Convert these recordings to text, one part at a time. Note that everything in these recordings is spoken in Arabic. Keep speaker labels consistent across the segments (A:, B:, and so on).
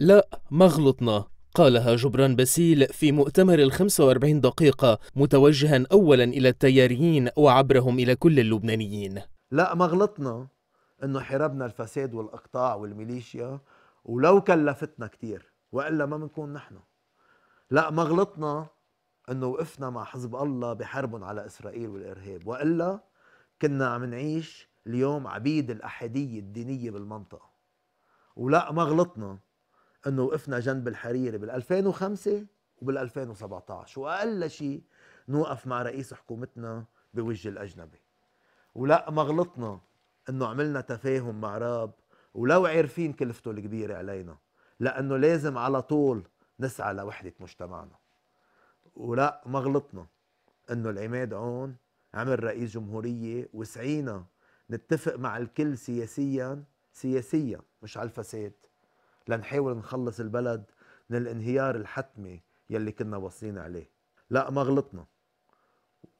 A: لا ما غلطنا قالها جبران باسيل في مؤتمر ال 45 دقيقة متوجها أولا إلى التياريين وعبرهم إلى كل اللبنانيين
B: لا ما غلطنا أنه حاربنا الفساد والإقطاع والميليشيا ولو كلفتنا كتير وإلا ما بنكون نحن لا ما غلطنا أنه وقفنا مع حزب الله بحربهم على إسرائيل والإرهاب وإلا كنا عم نعيش اليوم عبيد الأحادية الدينية بالمنطقة ولا ما غلطنا انه وقفنا جنب الحريري بال2005 وبال2017 واقل شيء نوقف مع رئيس حكومتنا بوجه الاجنبي ولا ما غلطنا انه عملنا تفاهم مع راب ولو عارفين كلفته الكبيره علينا لانه لازم على طول نسعى لوحده مجتمعنا ولا ما غلطنا انه العماد عون عمل رئيس جمهوريه وسعينا نتفق مع الكل سياسيا سياسيا مش على الفساد لنحاول نخلص البلد من الانهيار الحتمي يلي كنا واصلين عليه لا ما غلطنا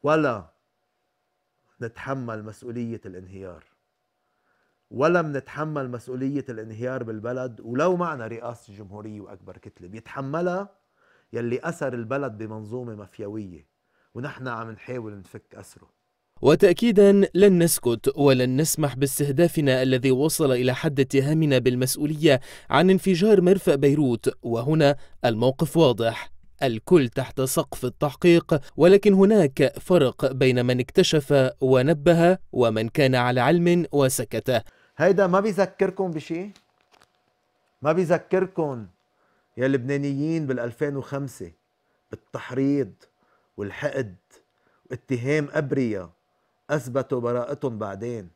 B: ولا نتحمل مسؤولية الانهيار ولا منتحمل مسؤولية الانهيار بالبلد ولو معنا رئاسة الجمهورية وأكبر كتلة بيتحملها يلي أسر البلد بمنظومة مافيوية ونحن عم نحاول نفك أسره
A: وتأكيدا لن نسكت ولن نسمح باستهدافنا الذي وصل إلى حد اتهامنا بالمسؤولية عن انفجار مرفأ بيروت وهنا الموقف واضح الكل تحت سقف التحقيق ولكن هناك فرق بين من اكتشف ونبه ومن كان على علم وسكت
B: هيدا ما بيذكركم بشيء ما بيذكركم يا لبنانيين بال2005 بالتحريض والحقد واتهام ابرياء أثبتوا براءتهم بعدين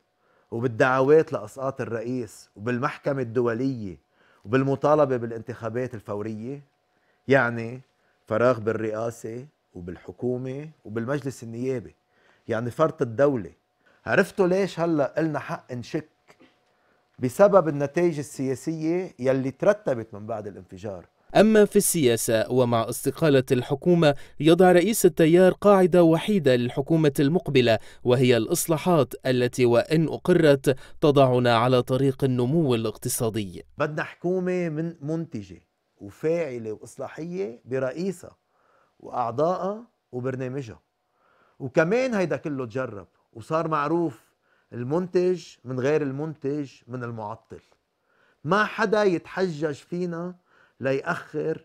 B: وبالدعوات لأسقاط الرئيس وبالمحكمة الدولية وبالمطالبة بالانتخابات الفورية يعني فراغ بالرئاسة وبالحكومة وبالمجلس النيابي يعني فرط الدولة عرفتوا ليش هلأ قلنا حق نشك بسبب النتائج السياسية يلي ترتبت من بعد الانفجار
A: أما في السياسة ومع استقالة الحكومة يضع رئيس التيار قاعدة وحيدة للحكومة المقبلة وهي الإصلاحات التي وإن أقرت تضعنا على طريق النمو الاقتصادي
B: بدنا حكومة من منتجة وفاعلة وإصلاحية برئيسها وأعضائها وبرنامجها وكمان هيدا كله تجرب وصار معروف المنتج من غير المنتج من المعطل ما حدا يتحجج فينا ليأخر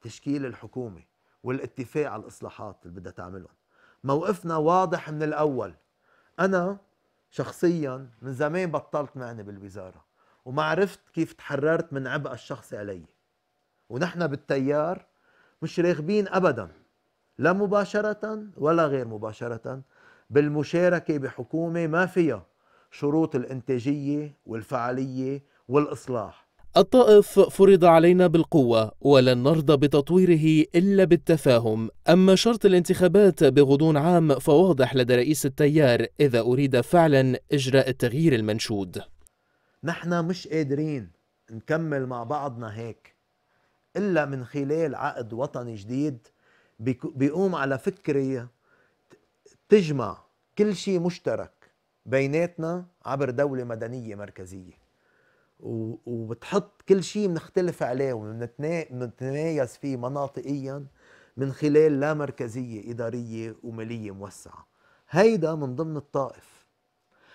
B: تشكيل الحكومة والاتفاق على الإصلاحات اللي بدها تعملهم موقفنا واضح من الأول أنا شخصيا من زمان بطلت معني بالوزارة وما عرفت كيف تحررت من عبء الشخصي علي ونحن بالتيار مش راغبين أبدا لا مباشرة ولا غير مباشرة بالمشاركة بحكومة ما فيها شروط الإنتاجية والفعالية والإصلاح
A: الطائف فرض علينا بالقوة ولن نرضى بتطويره إلا بالتفاهم أما شرط الانتخابات بغضون عام فواضح لدى رئيس التيار إذا أريد فعلا إجراء التغيير المنشود
B: نحن مش قادرين نكمل مع بعضنا هيك إلا من خلال عقد وطني جديد بيقوم على فكرة تجمع كل شيء مشترك بيناتنا عبر دولة مدنية مركزية وبتحط كل شيء بنختلف عليه وبنتنايز فيه مناطقيا من خلال لا مركزية إدارية ومالية موسعة هيدا من ضمن الطائف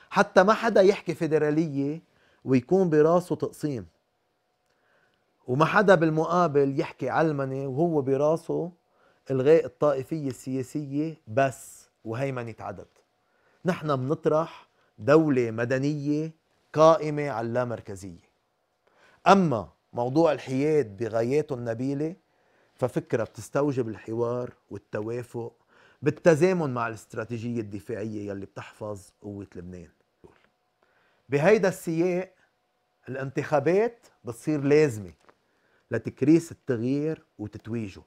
B: حتى ما حدا يحكي فيدرالية ويكون براسه تقسيم وما حدا بالمقابل يحكي علمني وهو براسه إلغاء الطائفية السياسية بس وهيمنة عدد نحن بنطرح دولة مدنية قائمة على اللامركزية أما موضوع الحياد بغاياته النبيلة ففكرة بتستوجب الحوار والتوافق بالتزامن مع الاستراتيجية الدفاعية يلي بتحفظ قوة لبنان بهيدا السياق الانتخابات بتصير لازمة لتكريس التغيير وتتويجه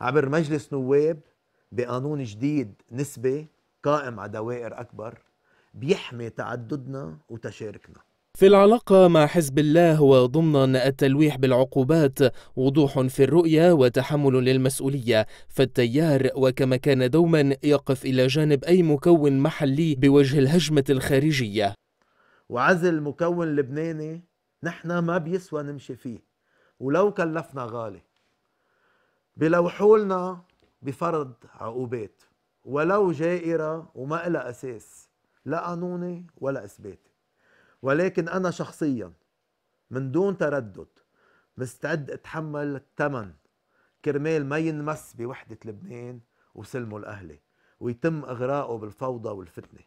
B: عبر مجلس نواب بقانون جديد نسبة قائم على دوائر أكبر بيحمي تعددنا وتشاركنا
A: في العلاقة مع حزب الله وضمن التلويح بالعقوبات وضوح في الرؤية وتحمل للمسؤولية فالتيار وكما كان دوما يقف إلى جانب أي مكون محلي بوجه الهجمة الخارجية
B: وعزل مكون لبناني نحن ما بيسوى نمشي فيه ولو كلفنا غالي بلوحولنا بفرض عقوبات ولو جائرة وما إلى أساس لا قانوني ولا إثباتي ولكن أنا شخصيا من دون تردد مستعد أتحمل الثمن كرمال ما ينمس بوحدة لبنان وسلموا الأهلي ويتم إغراءه بالفوضى والفتنة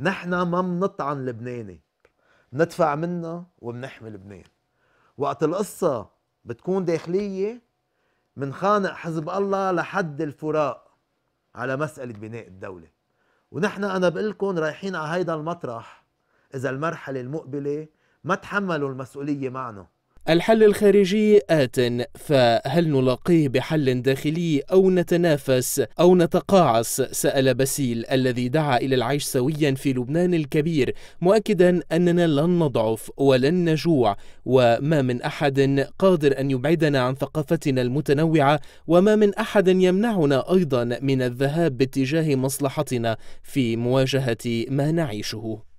B: نحن ما منطعن لبناني ندفع منا وبنحمي لبنان وقت القصة بتكون داخلية منخانق حزب الله لحد الفراق على مسألة بناء الدولة ونحن انا بقول لكم رايحين على هيدا المطرح اذا المرحله المقبله ما تحملوا المسؤوليه معنا
A: الحل الخارجي آت فهل نلاقيه بحل داخلي أو نتنافس أو نتقاعس سأل باسيل الذي دعا إلى العيش سويا في لبنان الكبير مؤكدا أننا لن نضعف ولن نجوع وما من أحد قادر أن يبعدنا عن ثقافتنا المتنوعة وما من أحد يمنعنا أيضا من الذهاب باتجاه مصلحتنا في مواجهة ما نعيشه